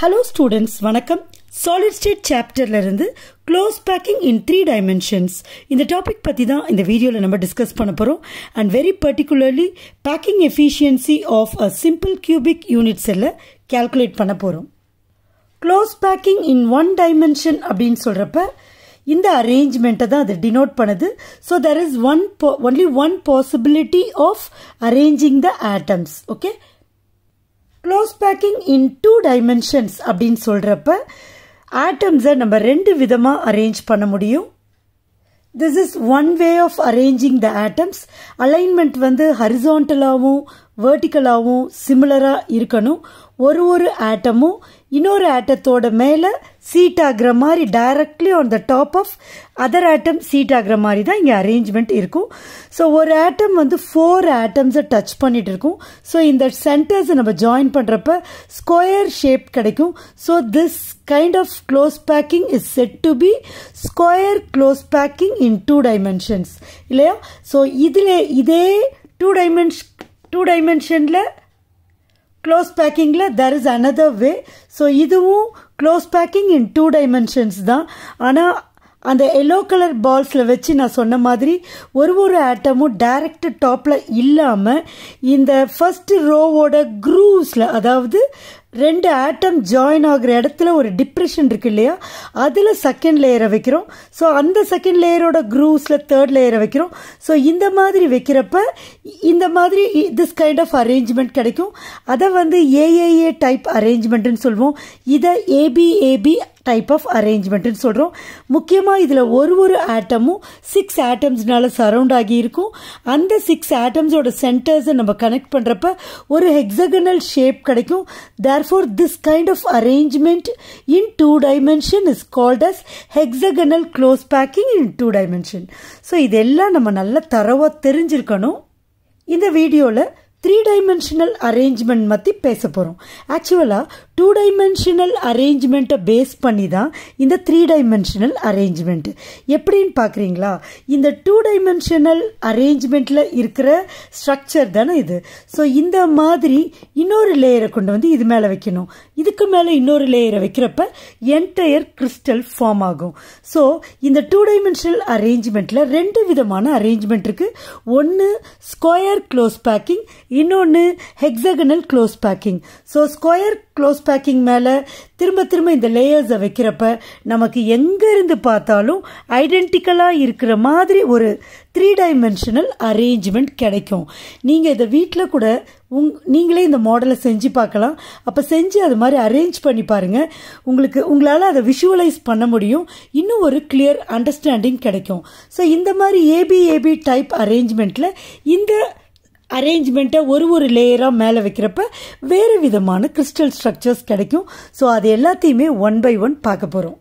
Hello students வணக்கம் solid state இருந்து close packing in three dimensions இந்த டாபிக் பற்றி தான் இந்த வீடியோவில் நம்ம டிஸ்கஸ் பண்ண போகிறோம் and very particularly packing efficiency of a simple cubic unit செல்லை கேல்குலேட் பண்ண போகிறோம் close packing in one dimension அப்படின்னு சொல்கிறப்ப இந்த அரேஞ்ச்மெண்ட்டை தான் அது டினோட் பண்ணுது so there is one only one possibility of arranging the atoms okay house packing in two dimensions அப்படின்னு சொல்கிறப்ப ஆட்டம்ஸை நம்ம ரெண்டு விதமாக அரேஞ்ச் பண்ண முடியும் this is one way of arranging the atoms alignment வந்து ஹரிசோண்டலாகவும் வேர்டிக்கலாகவும் சிமிலராக இருக்கணும் ஒரு ஒரு ஆட்டமும் இன்னொரு ஆட்டத்தோட மேலே சீட் ஆகிற மாதிரி directly on the top of other atom seat ஆகிற மாதிரி தான் இங்கே அரேஞ்ச்மெண்ட் இருக்கும் ஸோ ஒரு ஆட்டம் வந்து ஃபோர் ஆட்டம்ஸை டச் பண்ணிகிட்டு இருக்கும் ஸோ இந்த சென்டர்ஸை நம்ம ஜாயின் பண்ணுறப்ப ஸ்கொயர் ஷேப் கிடைக்கும் so this kind of close packing is said to be square close packing in two dimensions இல்லையா ஸோ இதில் இதே டூ டைமென்ஷன் டூ டைமென்ஷனில் க்ளோஸ் பேக்கிங்கில் there is another way so இதுவும் close packing in two dimensions தான் ஆனால் அந்த yellow colour பால்ஸில் வச்சு நான் சொன்ன மாதிரி ஒரு ஒரு ஆட்டமும் டைரக்ட் டாப்பில் இல்லாமல் இந்த ஃபஸ்ட்டு ரோவோட க்ரூவ்ஸில் அதாவது ரெண்டு ஆட்டம் ஜாயின் ஆகிற இடத்துல ஒரு டிப்ரெஷன் இருக்குது இல்லையா அதில் செகண்ட் லேயரை வைக்கிறோம் ஸோ அந்த செகண்ட் லேயரோட க்ரூஸில் தேர்ட் லேயரை வைக்கிறோம் ஸோ இந்த மாதிரி வைக்கிறப்ப இந்த மாதிரி திஸ் கைண்ட் ஆஃப் அரேஞ்ச்மெண்ட் கிடைக்கும் அதை வந்து ஏஏஏ டைப் அரேஞ்ச்மெண்ட்டுன்னு சொல்லுவோம் இதை ஏபிஏபி டைப் ஆஃப் அரேஞ்ச்மெண்ட்னு சொல்கிறோம் முக்கியமாக இதில் ஒரு ஒரு ஆட்டமும் சிக்ஸ் ஆட்டம்ஸ்னால சரவுண்ட் ஆகி இருக்கும் அந்த சிக்ஸ் ஆட்டம்ஸோட சென்டர்ஸை நம்ம கனெக்ட் பண்ணுறப்ப ஒரு ஹெக்ஸகனல் ஷேப் கிடைக்கும் therefore this kind of arrangement in two dimension is called as hexagonal close packing in two dimension so இதெல்லாம் நம்ம நல்லா தரவாக தெரிஞ்சிருக்கணும் இந்த வீடியோவில் த்ரீ டைமென்ஷனல் அரேஞ்ச்மெண்ட் பற்றி பேச போகிறோம் ஆக்சுவலாக டூ டைமென்ஷனல் அரேஞ்ச்மெண்ட்டை பேஸ் பண்ணி தான் இந்த த்ரீ டைமென்ஷனல் அரேஞ்ச்மெண்ட்டு எப்படின்னு பார்க்குறீங்களா இந்த டூ டைமென்ஷனல் அரேஞ்ச்மெண்ட்டில் இருக்கிற ஸ்ட்ரக்சர் தானே இது ஸோ இந்த மாதிரி இன்னொரு லேயரை கொண்டு வந்து இது மேலே வைக்கணும் இதுக்கு மேலே இன்னொரு லேயரை வைக்கிறப்ப என்டையர் கிறிஸ்டல் ஃபார்ம் ஆகும் ஸோ இந்த டூ டைமென்ஷனல் அரேஞ்ச்மெண்ட்டில் ரெண்டு விதமான அரேஞ்ச்மெண்ட் இருக்குது ஒன்று ஸ்கொயர் க்ளோஸ் பேக்கிங் இன்னொன்று hexagonal close packing so square close packing மேலே திரும்ப திரும்ப இந்த லேயர்ஸை வைக்கிறப்ப நமக்கு எங்கேருந்து பார்த்தாலும் ஐடென்டிக்கலாக இருக்கிற மாதிரி ஒரு த்ரீ டைமென்ஷனல் அரேஞ்ச்மெண்ட் கிடைக்கும் நீங்கள் இதை வீட்டில் கூட உங் நீங்களே இந்த மாடலை செஞ்சு பார்க்கலாம் அப்போ செஞ்சு அது மாதிரி அரேஞ்ச் பண்ணி பாருங்கள் உங்களுக்கு உங்களால் அதை விஷுவலைஸ் பண்ண முடியும் இன்னும் ஒரு கிளியர் அண்டர்ஸ்டாண்டிங் கிடைக்கும் ஸோ இந்த மாதிரி ஏபிஏபி டைப் அரேஞ்ச்மெண்ட்டில் இந்த அரேஞ்ச்மெண்ட்டை ஒரு ஒரு லேயராக மேலே வைக்கிறப்ப வேறு விதமான கிறிஸ்டல் ஸ்ட்ரக்சர்ஸ் கிடைக்கும் ஸோ அது எல்லாத்தையுமே ஒன் பை ஒன் பார்க்க போகிறோம்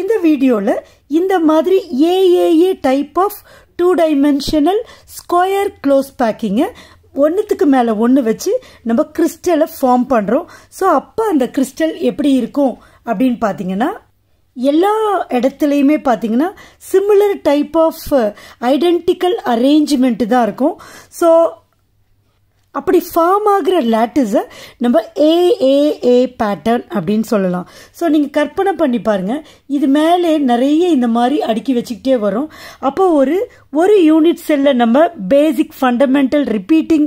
இந்த வீடியோவில் இந்த மாதிரி AAA type of two dimensional square close பேக்கிங்கை ஒன்றுத்துக்கு மேலே ஒன்று வச்சு நம்ம கிறிஸ்டலை ஃபார்ம் பண்ணுறோம் ஸோ அப்போ அந்த கிறிஸ்டல் எப்படி இருக்கும் அப்படின்னு பார்த்தீங்கன்னா எல்லா இடத்துலையுமே பார்த்தீங்கன்னா similar type of identical uh, arrangement தான் இருக்கும் ஸோ அப்படி ஃபார்ம் ஆகிற லேட்டிஸை நம்ம ஏஏஏ பேட்டர்ன் அப்படின்னு சொல்லலாம் ஸோ நீங்கள் கற்பனை பண்ணி பாருங்கள் இது மேலே நிறைய இந்த மாதிரி அடுக்கி வச்சுக்கிட்டே வரும் அப்போ ஒரு ஒரு யூனிட் செல்லில் நம்ம பேசிக் ஃபண்டமெண்டல் ரிப்பீட்டிங்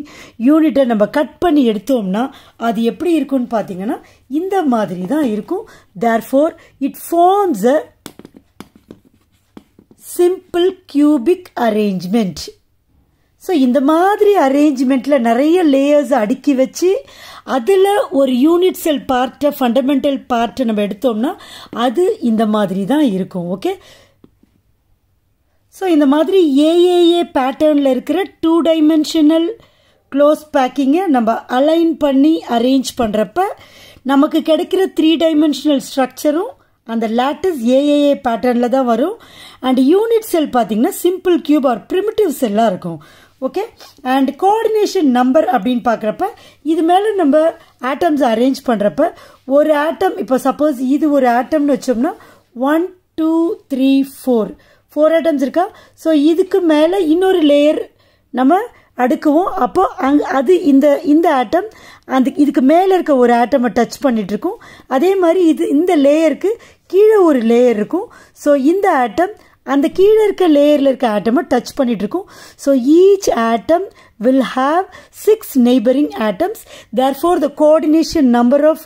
யூனிட்டை நம்ம கட் பண்ணி எடுத்தோம்னா அது எப்படி இருக்கும்னு பார்த்தீங்கன்னா இந்த மாதிரி தான் இருக்கும் therefore it forms a simple cubic arrangement so இந்த மாதிரி அரேஞ்ச்மெண்ட்டில் நிறைய லேயர்ஸ் அடுக்கி வச்சு அதில் ஒரு யூனிட் செல் பார்ட்டை ஃபண்டமெண்டல் பார்ட்டை நம்ம எடுத்தோம்னா அது இந்த மாதிரி தான் இருக்கும் ஓகே ஸோ இந்த மாதிரி ஏஏஏ பேட்டர்னில் இருக்கிற டூ டைமென்ஷனல் க்ளோஸ் பேக்கிங்கை நம்ம அலைன் பண்ணி அரேஞ்ச் பண்ணுறப்ப நமக்கு கிடைக்கிற த்ரீ டைமென்ஷனல் ஸ்ட்ரக்சரும் அந்த லேட்டஸ் ஏஏஏ பேட்டர்னில் தான் வரும் அண்ட் யூனிட் செல் பார்த்திங்கன்னா சிம்பிள் க்யூப் ஆர் ப்ரிமிட்டிவ் செல்லாக இருக்கும் ஓகே அண்ட் கோஆர்டினேஷன் நம்பர் அப்படின்னு பார்க்குறப்ப இது மேலே நம்ம ஆட்டம்ஸ் அரேஞ்ச் பண்ணுறப்ப ஒரு ஆட்டம் இப்போ சப்போஸ் இது ஒரு ஆட்டம்னு வச்சோம்னா one two three four four atoms இருக்கா ஸோ இதுக்கு மேலே இன்னொரு லேயர் நம்ம அடுக்குவோம் அப்போ அங் அது இந்த இந்த ஆட்டம் அந்த இதுக்கு மேலே இருக்க ஒரு ஆட்டமை டச் பண்ணிட்டு இருக்கும் அதே மாதிரி இது இந்த லேயருக்கு கீழே ஒரு லேயர் இருக்கும் ஸோ இந்த ஆட்டம் அந்த கீழே இருக்க லேயரில் இருக்க ஆட்டமும் டச் இருக்கும் so each atom will have six neighbouring atoms therefore the coordination number of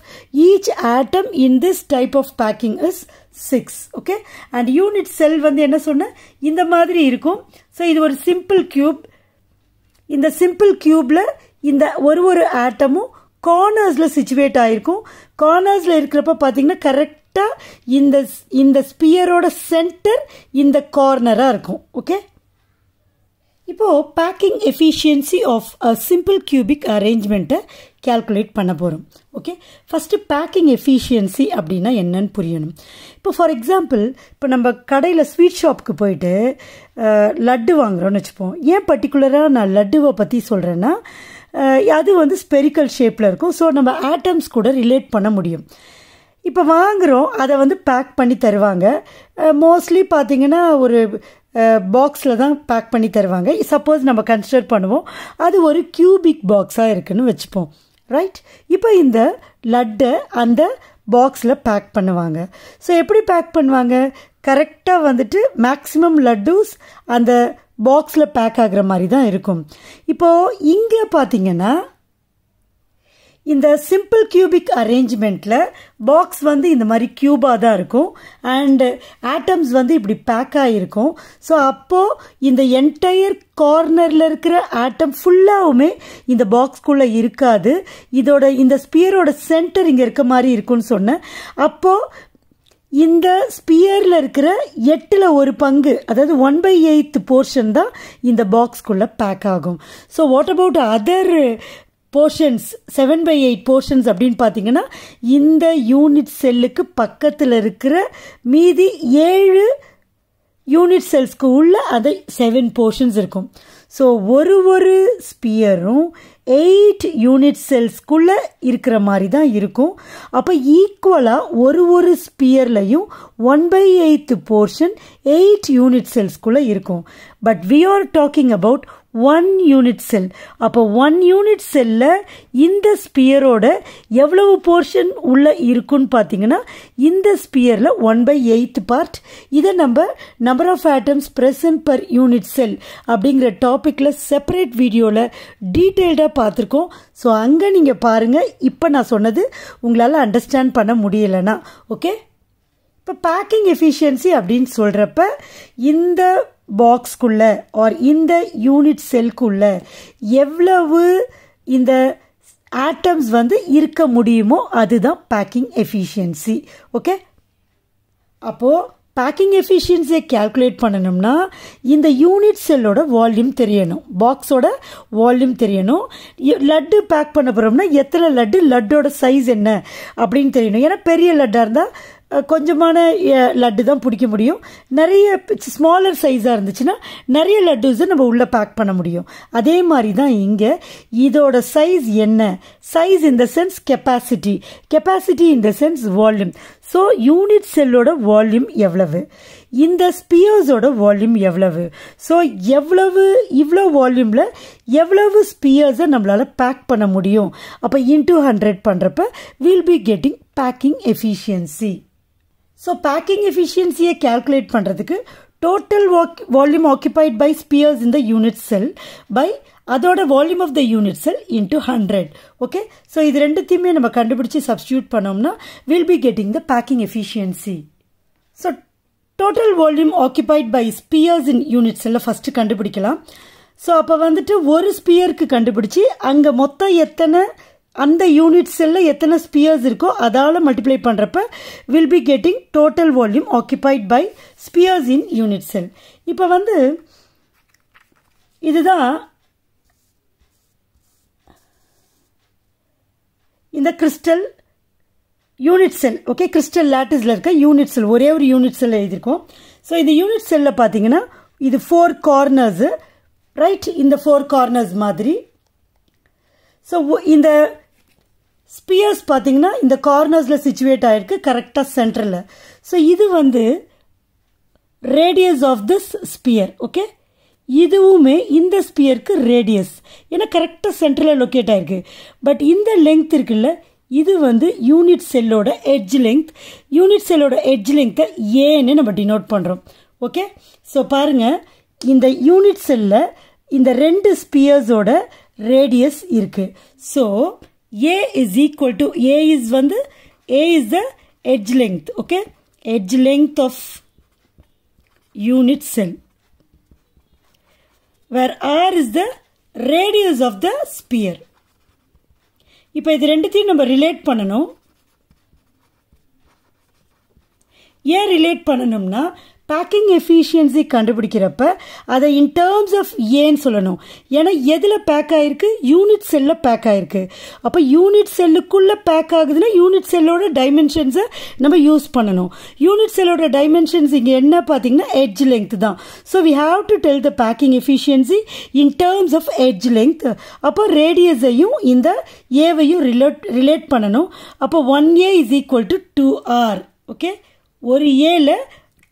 each atom in this type of packing is six okay and unit cell வந்து என்ன சொன்ன இந்த மாதிரி இருக்கும் ஸோ இது ஒரு சிம்பிள் க்யூப் இந்த சிம்பிள் க்யூப்பில் இந்த ஒரு ஒரு ஆட்டமும் கார்னர்ஸில் சுச்சுவேட் ஆகிருக்கும் கார்னர்ஸில் இருக்கிறப்ப பார்த்தீங்கன்னா கரெக்ட் கரெக்டாக இந்த இந்த ஸ்பியரோட சென்டர் இந்த கார்னராக இருக்கும் ஓகே இப்போது packing efficiency of a simple cubic அரேஞ்ச்மெண்ட்டை கேல்குலேட் பண்ண போகிறோம் ஓகே ஃபஸ்ட்டு பேக்கிங் எஃபிஷியன்சி அப்படின்னா என்னன்னு புரியணும் இப்போ ஃபார் எக்ஸாம்பிள் இப்போ நம்ம கடையில் ஸ்வீட் ஷாப்புக்கு போயிட்டு லட்டு வாங்குகிறோன்னு வச்சுப்போம் ஏன் பர்டிகுலராக நான் லட்டுவை பற்றி சொல்கிறேன்னா அது வந்து ஸ்பெரிக்கல் ஷேப்பில் இருக்கும் ஸோ நம்ம ஆட்டம்ஸ் கூட ரிலேட் பண்ண முடியும் இப்போ வாங்குகிறோம் அதை வந்து பேக் பண்ணி தருவாங்க மோஸ்ட்லி பார்த்திங்கன்னா ஒரு பாக்ஸில் தான் பேக் பண்ணி தருவாங்க சப்போஸ் நம்ம கன்சிடர் பண்ணுவோம் அது ஒரு கியூபிக் பாக்ஸாக இருக்குதுன்னு வச்சுப்போம் ரைட் இப்போ இந்த லட்டை அந்த பாக்ஸில் பேக் பண்ணுவாங்க ஸோ எப்படி பேக் பண்ணுவாங்க கரெக்டாக வந்துட்டு மேக்ஸிமம் லட்டுஸ் அந்த பாக்ஸில் பேக் ஆகிற மாதிரி தான் இருக்கும் இப்போது இங்கே பார்த்திங்கன்னா இந்த சிம்பிள் கியூபிக் அரேஞ்ச்மெண்ட்டில் பாக்ஸ் வந்து இந்த மாதிரி கியூபாக தான் இருக்கும் அண்டு ஆட்டம்ஸ் வந்து இப்படி பேக் ஆகிருக்கும் ஸோ அப்போது இந்த என்டையர் கார்னரில் இருக்கிற ஆட்டம் ஃபுல்லாகவுமே இந்த பாக்ஸ்குள்ளே இருக்காது இதோட இந்த ஸ்பியரோட சென்டர் இங்கே இருக்க மாதிரி இருக்கும்னு சொன்னேன் அப்போது இந்த ஸ்பியரில் இருக்கிற எட்டில் ஒரு பங்கு அதாவது ஒன் பை எயித்து போர்ஷன் தான் இந்த பாக்ஸ்குள்ளே பேக் ஆகும் so what about other portions seven by eight portions அப்படின்னு பார்த்தீங்கன்னா இந்த யூனிட் செல்லுக்கு பக்கத்தில் இருக்கிற மீதி ஏழு யூனிட் செல்ஸ்க்கு உள்ள அதை செவன் போர்ஷன்ஸ் இருக்கும் ஸோ ஒரு ஒரு ஸ்பியரும் எயிட் யூனிட் செல்ஸ்க்குள்ளே இருக்கிற மாதிரி தான் இருக்கும் அப்போ ஈக்குவலாக ஒரு ஒரு ஸ்பியர்லையும் one by eighth portion eight unit செல்ஸ்க்குள்ளே இருக்கும் but we are talking about one unit cell அப்போ ஒன் யூனிட் செல்லில் இந்த ஸ்பியரோட எவ்வளவு போர்ஷன் உள்ளே இருக்குன்னு பார்த்தீங்கன்னா இந்த ஸ்பியரில் ஒன் பை எயித் பார்ட் இதை நம்ம number of atoms present per unit cell அப்படிங்கிற டாப்பிக்கில் செப்பரேட் வீடியோவில் டீட்டெயில்டாக பார்த்துருக்கோம் ஸோ அங்கே நீங்கள் பாருங்கள் இப்போ நான் சொன்னது உங்களால் அண்டர்ஸ்டாண்ட் பண்ண முடியலைன்னா ஓகே இப்போ பேக்கிங் எஃபிஷியன்சி அப்படின்னு சொல்கிறப்ப இந்த பாக்ஸ்குள்ள ஆர் இந்த யூனிட் செல்குள்ள எவ்வளவு இந்த ஆட்டம்ஸ் வந்து இருக்க முடியுமோ அதுதான் பேக்கிங் எஃபிஷியன்சி ஓகே அப்போது பேக்கிங் எஃபிஷியன்சியை கேல்குலேட் பண்ணணும்னா இந்த யூனிட் செல்லோட வால்யூம் தெரியணும் பாக்ஸோட வால்யூம் தெரியணும் லட்டு பேக் பண்ண போகிறோம்னா எத்தனை லட்டு லட்டோட சைஸ் என்ன அப்படின்னு தெரியணும் ஏன்னா பெரிய லட்டாக இருந்தால் கொஞ்சமான லட்டு தான் பிடிக்க முடியும் நிறைய ஸ்மாலர் சைஸாக இருந்துச்சுன்னா நிறைய லட்டுஸை நம்ம உள்ளே பேக் பண்ண முடியும் அதே மாதிரி தான் இங்கே இதோட சைஸ் என்ன size in the sense capacity capacity in the sense volume so unit செல்லோட வால்யூம் எவ்வளவு இந்த ஸ்பியர்ஸோட வால்யூம் எவ்வளவு ஸோ எவ்வளவு இவ்வளோ வால்யூமில் எவ்வளவு ஸ்பியர்ஸை நம்மளால் பேக் பண்ண முடியும் அப்போ இன்டூ ஹண்ட்ரட் பண்ணுறப்ப we'll be getting packing efficiency so packing எஃபிஷியன்சியை கேல்குலேட் பண்ணுறதுக்கு டோட்டல் வாக் volume occupied by spheres in the unit cell by அதோட volume of the unit cell into hundred okay so இது ரெண்டுத்தையுமே நம்ம கண்டுபிடிச்சி சப்ஸ்டியூட் பண்ணோம்னா we'll be getting the packing efficiency so total volume occupied by spheres in unit செல்ல first கண்டுபிடிக்கலாம் so அப்போ வந்துட்டு ஒரு ஸ்பியருக்கு கண்டுபிடிச்சி அங்கே மொத்தம் எத்தனை அந்த யூனிட் செல்லில் எத்தனை ஸ்பியர்ஸ் இருக்கோ அதால் மல்டிப்ளை பண்ணுறப்ப we'll be getting total volume occupied by spheres in unit cell இப்போ வந்து இதுதான் இந்த crystal unit cell okay crystal லேட்டிஸில் இருக்க யூனிட் செல் ஒரே ஒரு யூனிட் செல் எழுதியிருக்கோம் ஸோ இந்த யூனிட் செல்லில் பார்த்தீங்கன்னா இது ஃபோர் கார்னர்ஸு ரைட் இந்த ஃபோர் கார்னர்ஸ் மாதிரி ஸோ இந்த ஸ்பியர்ஸ் பார்த்திங்கன்னா இந்த கார்னர்ஸில் சுச்சுவேட் ஆகிருக்கு கரெக்டாக சென்டரில் ஸோ இது வந்து radius of this sphere okay இதுவுமே இந்த ஸ்பியருக்கு ரேடியஸ் ஏன்னா கரெக்டாக சென்டரில் லொக்கேட் ஆகிருக்கு பட் இந்த லெங்க் இருக்குல்ல இது வந்து யூனிட் செல்லோட எட்ஜ் லெங்க் யூனிட் செல்லோட எட்ஜ் லெங்க்த்தை ஏன்னு நம்ம டினோட் பண்ணுறோம் ஓகே ஸோ பாருங்கள் இந்த யூனிட் செல்லில் இந்த ரெண்டு ஸ்பியர்ஸோட ரேடியஸ் இருக்குது so A is equal to A is one the A is the edge length okay edge length of unit cell where R is the radius of the sphere இப்போ இது ரெண்டுத்தையும் நம்ம ரிலேட் பண்ணணும் ஏன் ரிலேட் பண்ணணும்னா packing efficiency கண்டுபிடிக்கிறப்ப அதை இன் terms of ஏன்னு சொல்லணும் ஏன்னா எதில் பேக் ஆகிருக்கு யூனிட் செல்லில் பேக் ஆகிருக்கு அப்போ யூனிட் செல்லுக்குள்ளே பேக் ஆகுதுன்னா யூனிட் செல்லோட டைமென்ஷன்ஸை நம்ம யூஸ் பண்ணணும் யூனிட் செல்லோட டைமென்ஷன்ஸ் இங்கே என்ன பார்த்தீங்கன்னா எட்ஜ் லெங்க் தான் so we have to tell the packing efficiency in terms of edge length அப்போ ரேடியஸையும் இந்த ஏவையும் ரிலேட் ரிலேட் பண்ணணும் அப்போ one A is equal to two R okay ஒரு ஏல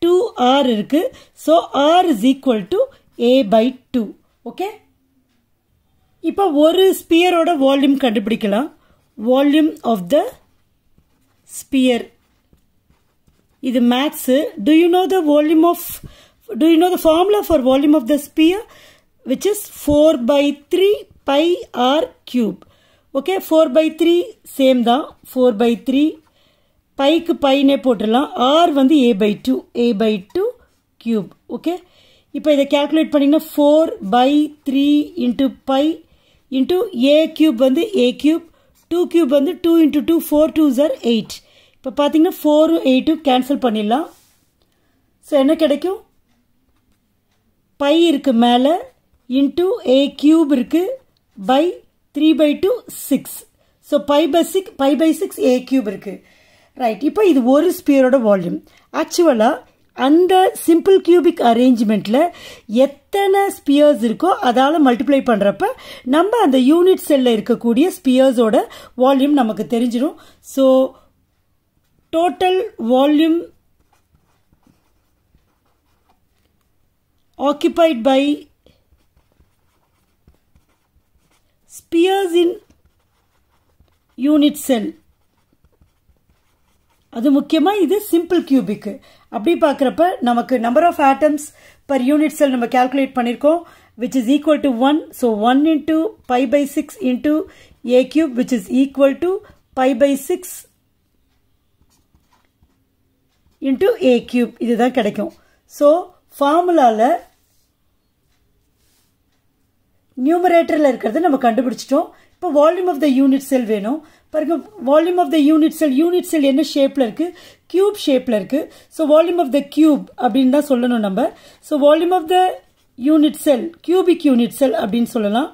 டூ ஆர் இருக்குது so R is equal to A by two okay இப்போ ஒரு ஸ்பியரோட வால்யூம் கண்டுபிடிக்கலாம் வால்யூம் ஆஃப் த ஸ்பியர் இது makes to you know the volume of to you know the formula for volume of the sphere which is four by three pi R cube okay four by three same தான் four by three பைக்கு பைனே போட்டுடலாம் R வந்து A by two A by two cube okay இப்போ இதை calculate பண்ணிங்கன்னா four by three into pi into A cube வந்து A cube two cube வந்து two into two four two ஜர் எயிட் இப்போ பார்த்தீங்கன்னா ஃபோரும் எயிட்டும் கேன்சல் பண்ணிடலாம் ஸோ என்ன கிடைக்கும் பை இருக்குது மேலே இன்ட்டு ஏ க்யூப் இருக்குது pi three by two six so pi by six pi by six a cube இருக்குது ரைட் இப்போ இது ஒரு ஸ்பியரோட வால்யூம் ஆக்சுவலாக அந்த சிம்பிள் கியூபிக் அரேஞ்ச்மெண்ட்டில் எத்தனை ஸ்பியர்ஸ் இருக்கோ அதால் மல்டிப்ளை பண்ணுறப்ப நம்ம அந்த யூனிட் செல்லில் இருக்கக்கூடிய ஸ்பியர்ஸோட வால்யூம் நமக்கு தெரிஞ்சிடும் so total volume occupied by spheres in unit cell அது முக்கியமாக இது சிம்பிள் கியூபிக்கு அப்படி பார்க்குறப்ப நமக்கு number of atoms per unit cell நம்ம கேல்குலேட் பண்ணியிருக்கோம் which is equal to one so one into pi by six into a cube which is equal to pi by six into a cube இதுதான் கிடைக்கும் so ஃபார்முலாவில் நியூமரேட்டரில் இருக்கிறத நம்ம கண்டுபிடிச்சிட்டோம் இப்போ volume of the unit cell வேணும் பிறகு volume of the unit cell unit cell என்ன ஷேப்பில் இருக்குது கியூப் ஷேப்பில் இருக்குது so volume of the cube அப்படின்னு தான் சொல்லணும் நம்ம so volume of the unit cell cubic unit cell அப்படின்னு சொல்லலாம்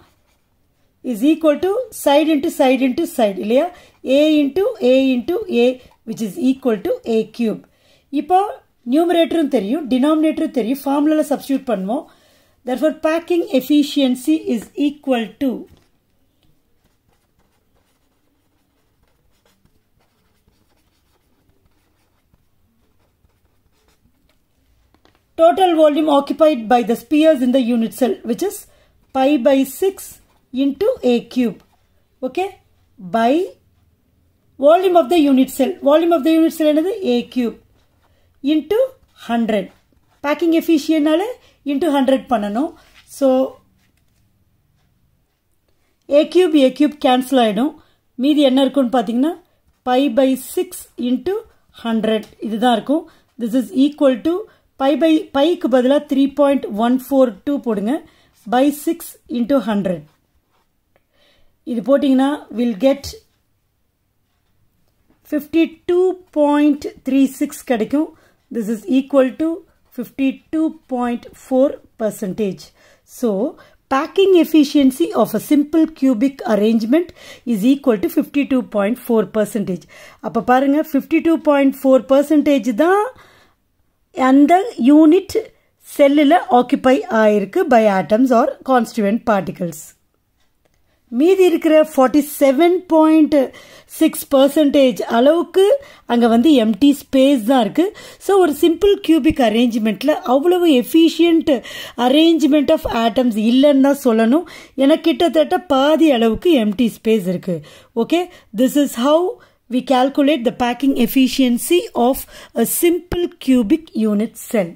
is equal to side into side into side இல்லையா a into a into a which is equal to a cube இப்போ நியூமரேட்டரும் தெரியும் டினாமினேட்டரும் தெரியும் ஃபார்முலாவில் சப்ஸ்டியூட் பண்ணுவோம் for packing efficiency is equal to total volume occupied by the spheres in the unit cell which is pi by 6 into a cube okay by volume of the unit cell volume of the unit cell என்னது a cube into 100 packing efficient நால into 100 பண்ணனும் so a cube a cube cancel ஆயிடும் மீதி என்ன இருக்கும்னு பார்த்தீங்கன்னா pi by 6 into 100 இதுதான் இருக்கும் this is equal to 100 pi by பைக்கு பதிலாக three point one four two போடுங்க பை சிக்ஸ் இன்டூ ஹண்ட்ரட் இது போட்டிங்கன்னா will get fifty two point three six கிடைக்கும் this is equal to fifty two point four percentage so packing efficiency of a simple cubic arrangement is equal to fifty two point four percentage அப்போ பாருங்கள் fifty two point four percentage தான் அந்த unit செல்லில் ஆக்கியபை ஆயிருக்கு by atoms or constituent particles மீதி இருக்கிற forty seven point six percentage அளவுக்கு அங்கே வந்து எம்டி ஸ்பேஸ் தான் இருக்குது ஸோ ஒரு சிம்பிள் கியூபிக் அரேஞ்ச்மெண்ட்டில் அவ்வளவு எஃபிஷியன்ட் அரேஞ்ச்மெண்ட் ஆஃப் ஆட்டம்ஸ் இல்லைன்னு தான் சொல்லணும் எனக்கு கிட்டத்தட்ட பாதி அளவுக்கு எம்டி ஸ்பேஸ் இருக்குது okay this is how we calculate the packing efficiency of a simple cubic unit cell.